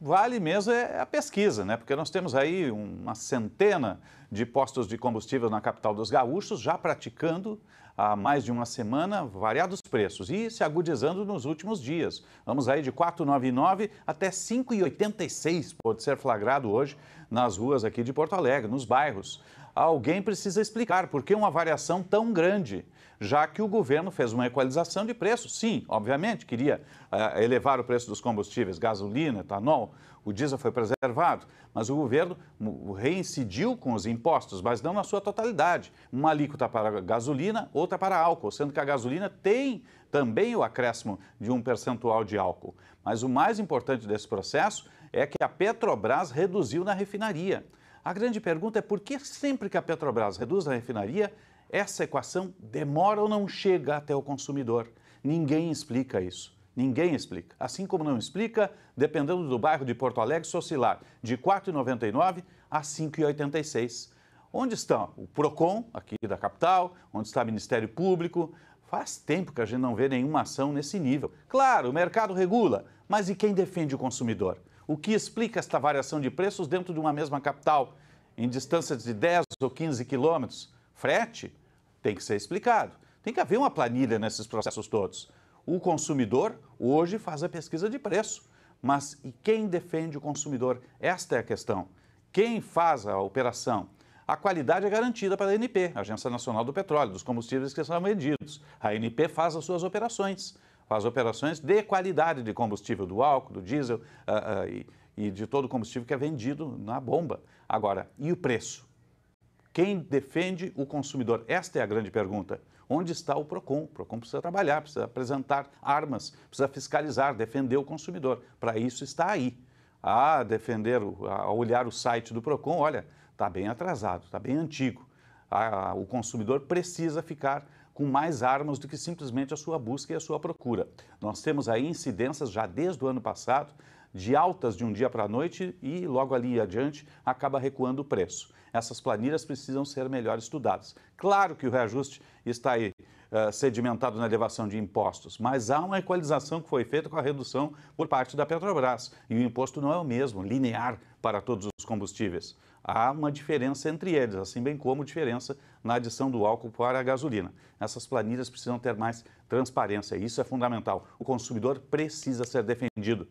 vale mesmo é a pesquisa, né? Porque nós temos aí uma centena de postos de combustível na capital dos gaúchos já praticando há mais de uma semana variados preços e se agudizando nos últimos dias. Vamos aí de 4,99 até 5,86 pode ser flagrado hoje nas ruas aqui de Porto Alegre, nos bairros alguém precisa explicar por que uma variação tão grande, já que o governo fez uma equalização de preço. Sim, obviamente, queria uh, elevar o preço dos combustíveis, gasolina, etanol, o diesel foi preservado, mas o governo reincidiu com os impostos, mas não na sua totalidade. Uma alíquota para gasolina, outra para álcool, sendo que a gasolina tem também o acréscimo de um percentual de álcool. Mas o mais importante desse processo é que a Petrobras reduziu na refinaria. A grande pergunta é por que sempre que a Petrobras reduz a refinaria, essa equação demora ou não chega até o consumidor? Ninguém explica isso. Ninguém explica. Assim como não explica, dependendo do bairro de Porto Alegre, se oscilar de R$ 4,99 a 5,86. Onde estão o PROCON, aqui da capital, onde está o Ministério Público? Faz tempo que a gente não vê nenhuma ação nesse nível. Claro, o mercado regula, mas e quem defende o consumidor? o que explica esta variação de preços dentro de uma mesma capital, em distâncias de 10 ou 15 quilômetros. Frete tem que ser explicado. Tem que haver uma planilha nesses processos todos. O consumidor hoje faz a pesquisa de preço, mas e quem defende o consumidor? Esta é a questão. Quem faz a operação? A qualidade é garantida pela ANP, Agência Nacional do Petróleo, dos combustíveis que são medidos. A ANP faz as suas operações faz operações de qualidade de combustível, do álcool, do diesel uh, uh, e, e de todo o combustível que é vendido na bomba. Agora, e o preço? Quem defende o consumidor? Esta é a grande pergunta. Onde está o PROCON? O PROCON precisa trabalhar, precisa apresentar armas, precisa fiscalizar, defender o consumidor. Para isso está aí. A defender, a olhar o site do PROCON, olha, está bem atrasado, está bem antigo. o consumidor precisa ficar com mais armas do que simplesmente a sua busca e a sua procura. Nós temos aí incidências já desde o ano passado de altas de um dia para a noite e logo ali adiante acaba recuando o preço. Essas planilhas precisam ser melhor estudadas. Claro que o reajuste está aí eh, sedimentado na elevação de impostos, mas há uma equalização que foi feita com a redução por parte da Petrobras. E o imposto não é o mesmo, linear para todos os combustíveis. Há uma diferença entre eles, assim bem como diferença na adição do álcool para a gasolina. Essas planilhas precisam ter mais transparência, isso é fundamental. O consumidor precisa ser defendido.